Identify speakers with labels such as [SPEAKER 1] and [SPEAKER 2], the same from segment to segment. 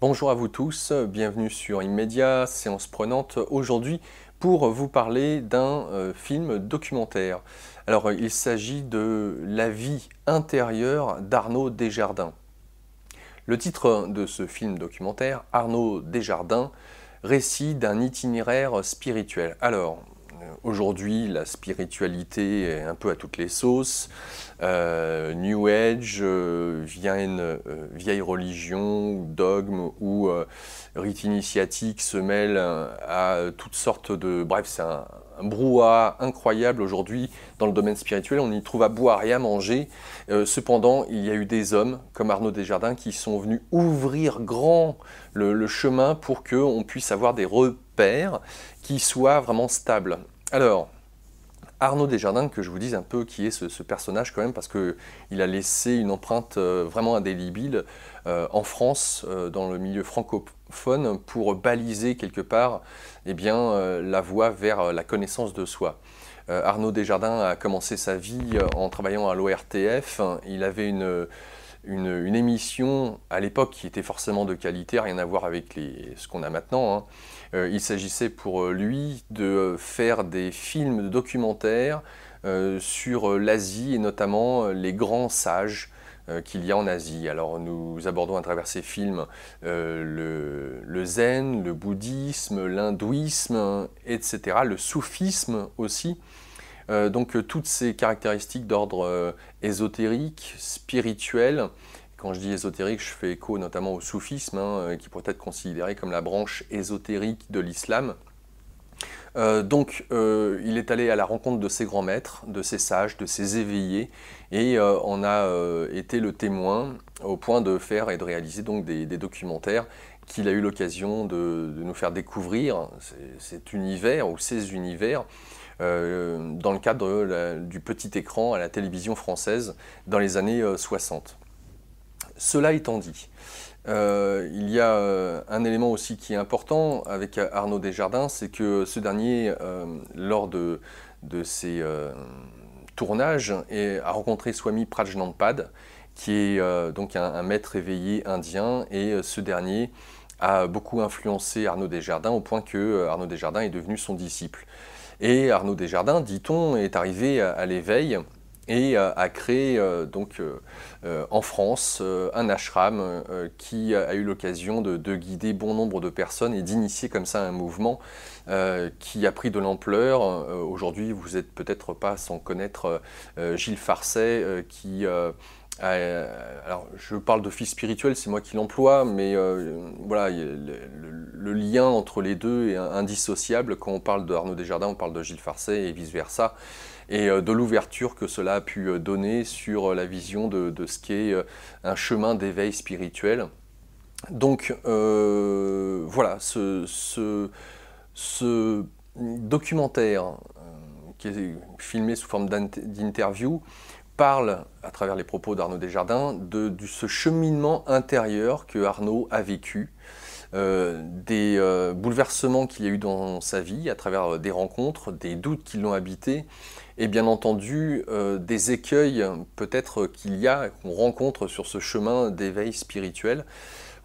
[SPEAKER 1] Bonjour à vous tous, bienvenue sur Immédiat, séance prenante aujourd'hui pour vous parler d'un euh, film documentaire. Alors euh, il s'agit de La vie intérieure d'Arnaud Desjardins. Le titre de ce film documentaire, Arnaud Desjardins, récit d'un itinéraire spirituel. Alors, euh, aujourd'hui, la spiritualité est un peu à toutes les sauces. Euh, New Age, euh, vient une, vieille religion, dogme ou rite initiatique se mêle à toutes sortes de... Bref, c'est un, brouhaha incroyable aujourd'hui dans le domaine spirituel. On y trouve à boire et à manger. cependant, il y a eu des hommes comme Arnaud Desjardins qui sont venus ouvrir grand le, le chemin pour qu'on puisse avoir des repères qui soit vraiment stable. Alors, Arnaud Desjardins, que je vous dise un peu qui est ce, personnage quand même, parce que il a laissé une empreinte euh, vraiment indélébile euh, en France, euh, dans le milieu francophone, pour baliser quelque part et eh bien, la voie vers la connaissance de soi. Arnaud Desjardins a commencé sa vie en travaillant à l'ORTF. Il avait une une, émission à l'époque qui était forcément de qualité, rien à voir avec les, ce qu'on a maintenant. Hein. Euh, il s'agissait pour euh, lui de faire des films documentaires euh, sur l'Asie et notamment les grands sages qu'il y a en Asie. Alors nous abordons à travers ces films le, zen, le bouddhisme, l'hindouisme, hein, etc., le soufisme aussi. Euh, donc euh, toutes ces caractéristiques d'ordre euh, ésotérique, spirituel, quand je dis ésotérique, je fais écho notamment au soufisme, hein, qui pourrait être considéré comme la branche ésotérique de l'islam. donc, il est allé à la rencontre de ses grands maîtres, de ses sages, de ses éveillés, et en a été le témoin au point de faire et de réaliser donc des, des documentaires qu'il a eu l'occasion de, nous faire découvrir cet univers ou ces univers euh, dans le cadre du petit écran à la télévision française dans les années 60. Euh, Cela étant dit, euh, il y a un élément aussi qui est important avec Arnaud Desjardins, c'est que ce dernier, lors de, ses tournages, a rencontré Swami Prajnampad, qui est euh, donc un, maître éveillé indien, et euh, ce dernier a beaucoup influencé Arnaud Desjardins au point que euh, Arnaud Desjardins est devenu son disciple. Et Arnaud Desjardins, dit-on, est arrivé à, l'éveil et a créé donc en France un ashram qui a eu l'occasion de, guider bon nombre de personnes et d'initier comme ça un mouvement qui a pris de l'ampleur. Aujourd'hui, vous n'êtes peut-être pas sans connaître Gilles Farcet qui euh, alors, je parle de fils spirituel, c'est moi qui l'emploie, mais euh, voilà, le, lien entre les deux est indissociable. Quand on parle de Arnaud Desjardins, on parle de Gilles Farcet et vice-versa, et euh, de l'ouverture que cela a pu donner sur la vision de, ce qu'est un chemin d'éveil spirituel. Donc, voilà, ce, ce documentaire qui est filmé sous forme d'interview, parle, à travers les propos d'Arnaud Desjardins, de, de, ce cheminement intérieur que Arnaud a vécu, euh, des euh, bouleversements qu'il y a eu dans sa vie, à travers euh, des rencontres, des doutes qui l'ont habité, et bien entendu des écueils peut-être qu'il y a, qu'on rencontre sur ce chemin d'éveil spirituel.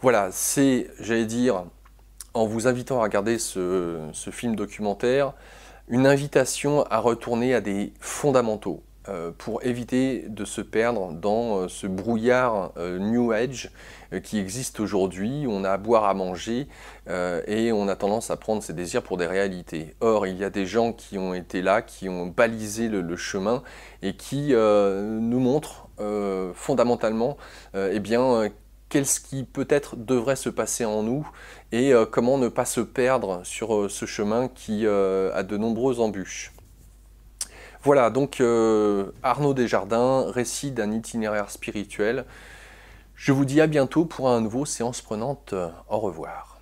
[SPEAKER 1] Voilà, c'est, j'allais dire, en vous invitant à regarder ce film documentaire, une invitation à retourner à des fondamentaux, euh, pour éviter de se perdre dans euh, ce brouillard euh, New Age qui existe aujourd'hui. On a à boire, à manger et on a tendance à prendre ses désirs pour des réalités. Or, il y a des gens qui ont été là, qui ont balisé le, chemin et qui nous montrent fondamentalement eh bien, qu'est-ce qui peut-être devrait se passer en nous et comment ne pas se perdre sur ce chemin qui a de nombreuses embûches. Voilà, donc euh, Arnaud Desjardins, récit d'un itinéraire spirituel. Je vous dis à bientôt pour un nouveau séance prenante. Au revoir.